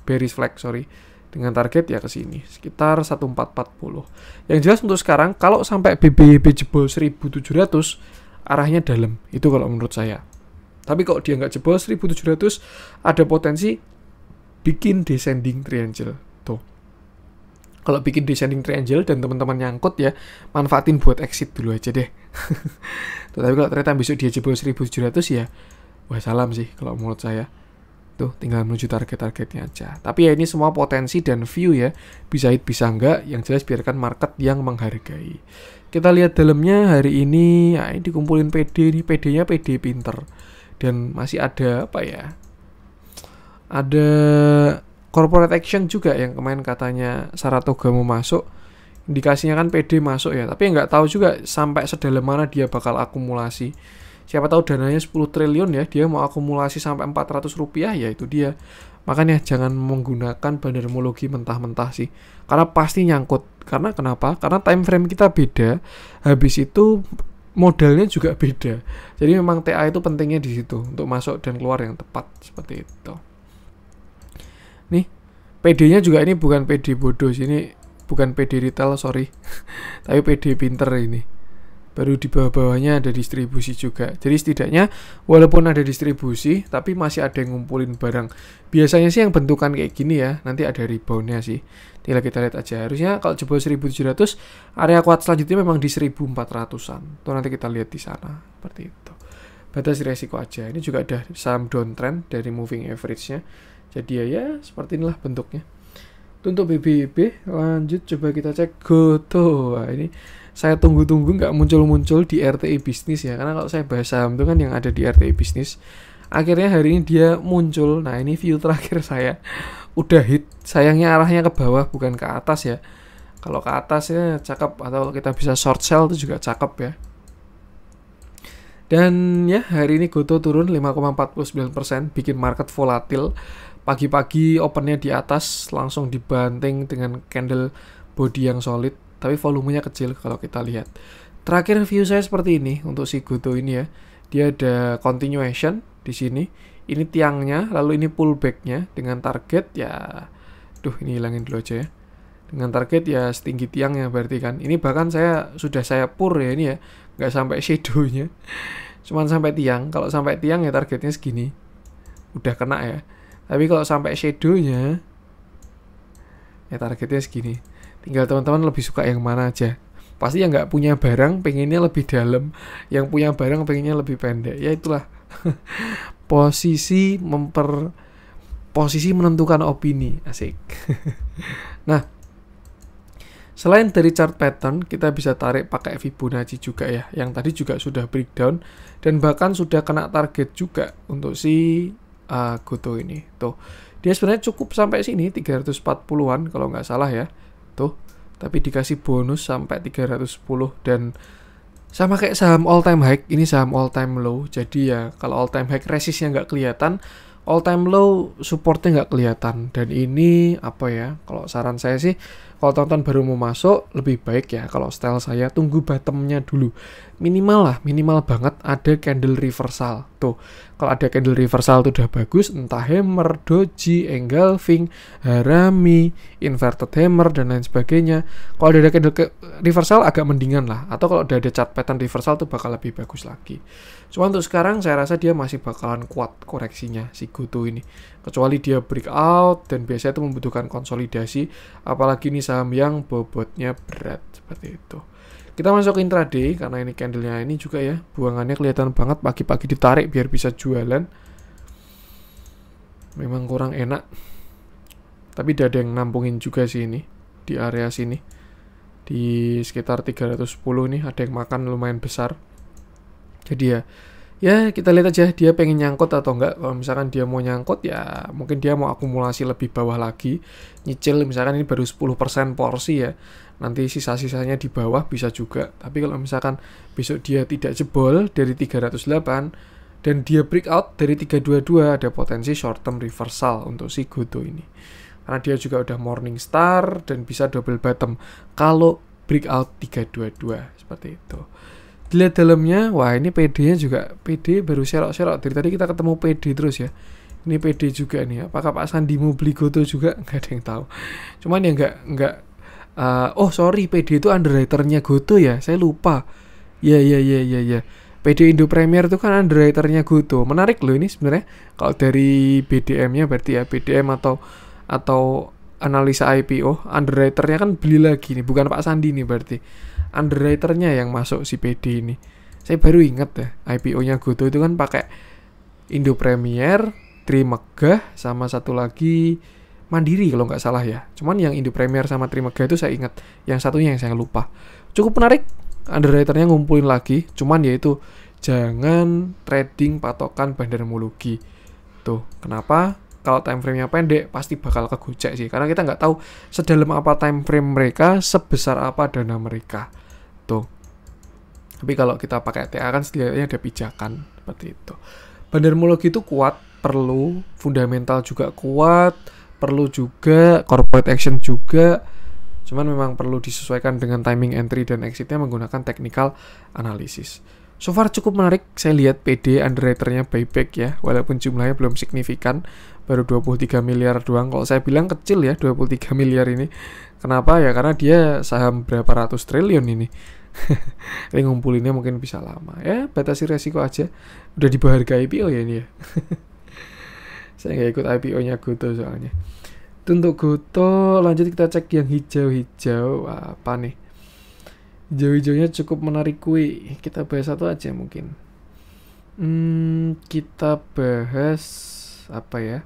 bearish flag sorry dengan target ya ke sini sekitar 1440. Yang jelas untuk sekarang kalau sampai BBB jebol 1700 arahnya dalam itu kalau menurut saya. Tapi kalau dia nggak jebol 1700 ada potensi bikin descending triangle tuh. Kalau bikin descending triangle dan teman-teman nyangkut ya manfaatin buat exit dulu aja deh. Tetapi kalau ternyata besok dia jebol 1700 ya, wah salam sih kalau menurut saya. Tuh, tinggal menuju target-targetnya aja. Tapi ya ini semua potensi dan view ya. Bisa hit, bisa enggak. Yang jelas biarkan market yang menghargai. Kita lihat dalamnya hari ini, ya ini dikumpulin PD nih. PD-nya PD pinter. Dan masih ada apa ya? Ada corporate action juga yang kemarin katanya Saratoga mau masuk indikasinya kan PD masuk ya tapi nggak tahu juga sampai sedalam mana dia bakal akumulasi siapa tahu dananya 10 triliun ya dia mau akumulasi sampai 400 rupiah ya itu dia makanya jangan menggunakan bandarmologi mentah-mentah sih karena pasti nyangkut karena kenapa karena time frame kita beda habis itu modalnya juga beda jadi memang TA itu pentingnya di situ untuk masuk dan keluar yang tepat seperti itu nih PD-nya juga ini bukan PD bodoh sih ini bukan PD retail sorry tapi PD pinter ini baru di bawah-bawahnya ada distribusi juga. Jadi setidaknya walaupun ada distribusi, tapi masih ada yang ngumpulin barang. Biasanya sih yang bentukan kayak gini ya, nanti ada reboundnya sih. Tinggal kita lihat aja. Harusnya kalau jebol 1700, area kuat selanjutnya memang di 1400-an. Tuh nanti kita lihat di sana, seperti itu. Batas resiko aja. Ini juga ada saham downtrend dari moving average-nya. Jadi ya, ya seperti inilah bentuknya untuk BBB lanjut coba kita cek Goto Wah, ini saya tunggu-tunggu nggak muncul-muncul di RTI bisnis ya karena kalau saya bahas saham itu kan yang ada di RTI bisnis akhirnya hari ini dia muncul nah ini view terakhir saya udah hit sayangnya arahnya ke bawah bukan ke atas ya kalau ke atas ya cakep atau kita bisa short sell itu juga cakep ya dan ya hari ini Goto turun 5,49% bikin market volatil pagi-pagi opennya di atas langsung dibanting dengan candle body yang solid tapi volumenya kecil kalau kita lihat terakhir view saya seperti ini untuk si Goto ini ya dia ada continuation di sini ini tiangnya lalu ini pullbacknya dengan target ya duh ini hilangin dulu aja ya dengan target ya setinggi tiangnya berarti kan ini bahkan saya sudah saya pur ya ini ya nggak sampai shadownya cuman sampai tiang kalau sampai tiang ya targetnya segini udah kena ya tapi kalau sampai shadownya ya targetnya segini tinggal teman-teman lebih suka yang mana aja pasti yang nggak punya barang pengennya lebih dalam yang punya barang pengennya lebih pendek ya itulah posisi memper posisi menentukan opini asik nah Selain dari chart pattern, kita bisa tarik pakai Fibonacci juga ya, yang tadi juga sudah breakdown dan bahkan sudah kena target juga untuk si uh, Goto ini. Tuh, dia sebenarnya cukup sampai sini 340-an kalau nggak salah ya. Tuh, tapi dikasih bonus sampai 310 dan sama kayak saham all time high, ini saham all time low. Jadi ya kalau all time high resistnya nggak kelihatan, all time low supportnya nggak kelihatan dan ini apa ya kalau saran saya sih kalau tonton baru mau masuk lebih baik ya kalau style saya tunggu bottomnya dulu minimal lah minimal banget ada candle reversal tuh kalau ada candle reversal tuh udah bagus entah hammer doji engulfing harami inverted hammer dan lain sebagainya kalau ada candle reversal agak mendingan lah atau kalau udah ada chart pattern reversal tuh bakal lebih bagus lagi Cuma untuk sekarang saya rasa dia masih bakalan kuat koreksinya si Goto ini. Kecuali dia breakout dan biasanya itu membutuhkan konsolidasi. Apalagi ini saham yang bobotnya berat seperti itu. Kita masuk ke intraday karena ini candlenya ini juga ya buangannya kelihatan banget pagi-pagi ditarik biar bisa jualan. Memang kurang enak. Tapi tidak ada yang nampungin juga sih ini di area sini. Di sekitar 310 ini ada yang makan lumayan besar. Jadi ya ya kita lihat aja dia pengen nyangkut atau enggak kalau misalkan dia mau nyangkut ya mungkin dia mau akumulasi lebih bawah lagi nyicil misalkan ini baru 10% porsi ya nanti sisa-sisanya di bawah bisa juga tapi kalau misalkan besok dia tidak jebol dari 308 dan dia breakout dari 322 ada potensi short term reversal untuk si Goto ini karena dia juga udah morning star dan bisa double bottom kalau breakout 322 seperti itu dilihat dalamnya wah ini PD nya juga PD baru serok-serok dari tadi kita ketemu PD terus ya ini PD juga nih ya. apakah Pak Sandi mau beli Goto juga nggak ada yang tahu cuman ya nggak nggak uh, oh sorry PD itu underwriternya Goto ya saya lupa ya ya ya ya ya PD Indo Premier itu kan underwriternya Goto menarik loh ini sebenarnya kalau dari BDM nya berarti ya BDM atau atau analisa IPO underwriternya kan beli lagi nih bukan Pak Sandi nih berarti underwriternya yang masuk si PD ini saya baru ingat ya IPO-nya Goto itu kan pakai Indo Premier, Trimegah sama satu lagi Mandiri kalau nggak salah ya. Cuman yang Indo Premier sama Trimegah itu saya ingat, yang satunya yang saya lupa. Cukup menarik, underwriternya ngumpulin lagi, cuman yaitu jangan trading patokan bandar mulugi. Tuh, kenapa? Kalau time frame-nya pendek pasti bakal kegocek sih, karena kita nggak tahu sedalam apa time frame mereka, sebesar apa dana mereka gitu. Tapi kalau kita pakai TA kan setidaknya ada pijakan seperti itu. Bandermologi itu kuat, perlu fundamental juga kuat, perlu juga corporate action juga. Cuman memang perlu disesuaikan dengan timing entry dan exitnya menggunakan technical analysis. So far cukup menarik, saya lihat PD underwriternya buyback ya, walaupun jumlahnya belum signifikan, baru 23 miliar doang. Kalau saya bilang kecil ya 23 miliar ini, kenapa ya? Karena dia saham berapa ratus triliun ini. ini ngumpulinnya mungkin bisa lama. Ya, batasi resiko aja. Udah di harga IPO ya ini ya. Saya nggak ikut IPO-nya Goto soalnya. Untuk Goto, lanjut kita cek yang hijau-hijau. Apa nih? Hijau-hijaunya cukup menarik kui. Kita bahas satu aja mungkin. Hmm, kita bahas apa ya?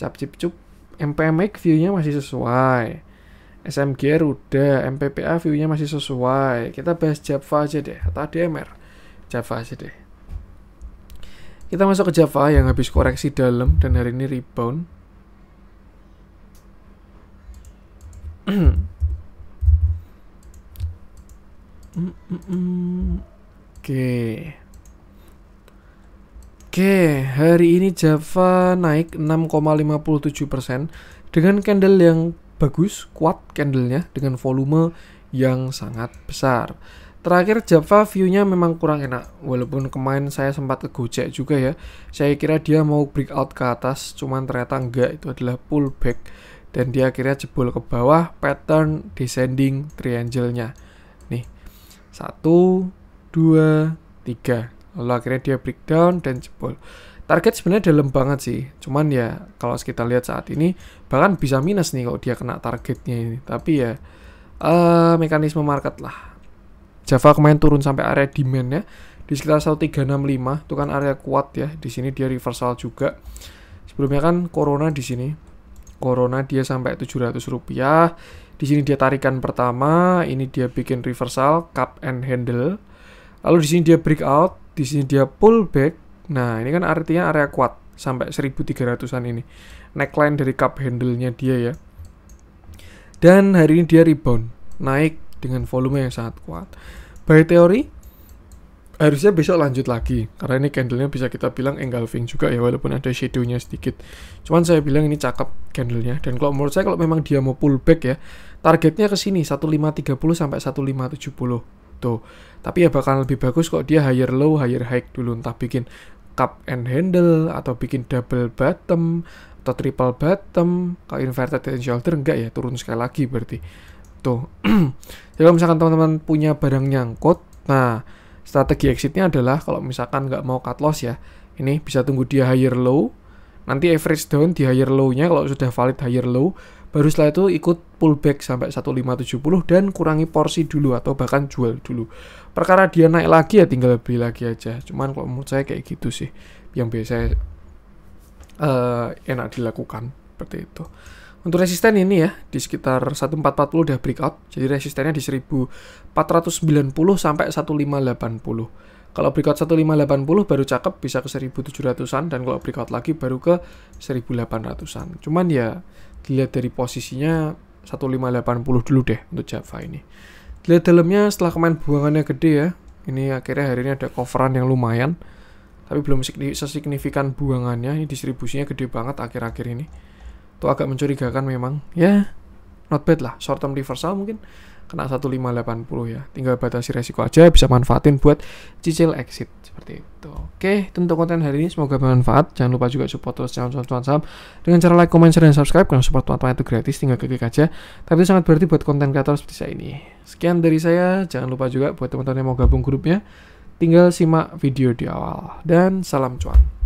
Cap cip cup. MPMX view-nya masih sesuai SMGR udah, MPPA view-nya masih sesuai. Kita bahas Java aja deh, atau DMR. Java aja deh. Kita masuk ke Java yang habis koreksi dalam dan hari ini rebound. Oke. Oke, okay, hari ini Java naik 6,57% dengan candle yang bagus, kuat candlenya dengan volume yang sangat besar. Terakhir Java view-nya memang kurang enak Walaupun kemarin saya sempat ke Gojek juga ya Saya kira dia mau breakout ke atas Cuman ternyata enggak itu adalah pullback Dan dia akhirnya jebol ke bawah Pattern descending triangle-nya Nih Satu Dua Tiga Lalu akhirnya dia breakdown dan jebol Target sebenarnya dalam banget sih. Cuman ya kalau kita lihat saat ini bahkan bisa minus nih kalau dia kena targetnya ini. Tapi ya uh, mekanisme market lah. Java kemarin turun sampai area demand ya di sekitar 1365 itu kan area kuat ya. Di sini dia reversal juga. Sebelumnya kan Corona di sini. Corona dia sampai 700 rupiah. Di sini dia tarikan pertama, ini dia bikin reversal, cup and handle. Lalu di sini dia breakout, di sini dia pullback, Nah, ini kan artinya area kuat sampai 1300-an ini. Neckline dari cup handle-nya dia ya. Dan hari ini dia rebound, naik dengan volume yang sangat kuat. By teori, harusnya besok lanjut lagi karena ini candle-nya bisa kita bilang engulfing juga ya walaupun ada shadownya sedikit cuman saya bilang ini cakep candle-nya. dan kalau menurut saya kalau memang dia mau pullback ya targetnya ke sini 1530 sampai 1570 tuh tapi ya bakal lebih bagus kok dia higher low higher high dulu entah bikin cup and handle atau bikin double bottom atau triple bottom kalau inverted head and shoulder enggak ya turun sekali lagi berarti tuh jadi kalau misalkan teman-teman punya barang nyangkut nah strategi exitnya adalah kalau misalkan nggak mau cut loss ya ini bisa tunggu dia higher low nanti average down di higher low-nya kalau sudah valid higher low Baru setelah itu ikut pullback sampai 1570 dan kurangi porsi dulu atau bahkan jual dulu. Perkara dia naik lagi ya tinggal beli lagi aja. Cuman kalau menurut saya kayak gitu sih yang biasa uh, enak dilakukan seperti itu. Untuk resisten ini ya di sekitar 1440 udah breakout. Jadi resistennya di 1490 sampai 1580. Kalau breakout 1580 baru cakep bisa ke 1700-an dan kalau breakout lagi baru ke 1800-an. Cuman ya dilihat dari posisinya 1580 dulu deh untuk Java ini dilihat dalamnya setelah kemarin buangannya gede ya ini akhirnya hari ini ada coveran yang lumayan tapi belum sesignifikan buangannya ini distribusinya gede banget akhir-akhir ini itu agak mencurigakan memang ya yeah, not bad lah short term reversal mungkin kena 1580 ya. Tinggal batasi resiko aja bisa manfaatin buat cicil exit seperti itu. Oke, tentu konten hari ini semoga bermanfaat. Jangan lupa juga support terus channel Cuan Saham dengan cara like, comment, share dan subscribe karena support tuan tuan itu gratis, tinggal klik aja. Tapi itu sangat berarti buat konten kreator seperti saya ini. Sekian dari saya. Jangan lupa juga buat teman-teman yang mau gabung grupnya, tinggal simak video di awal dan salam cuan.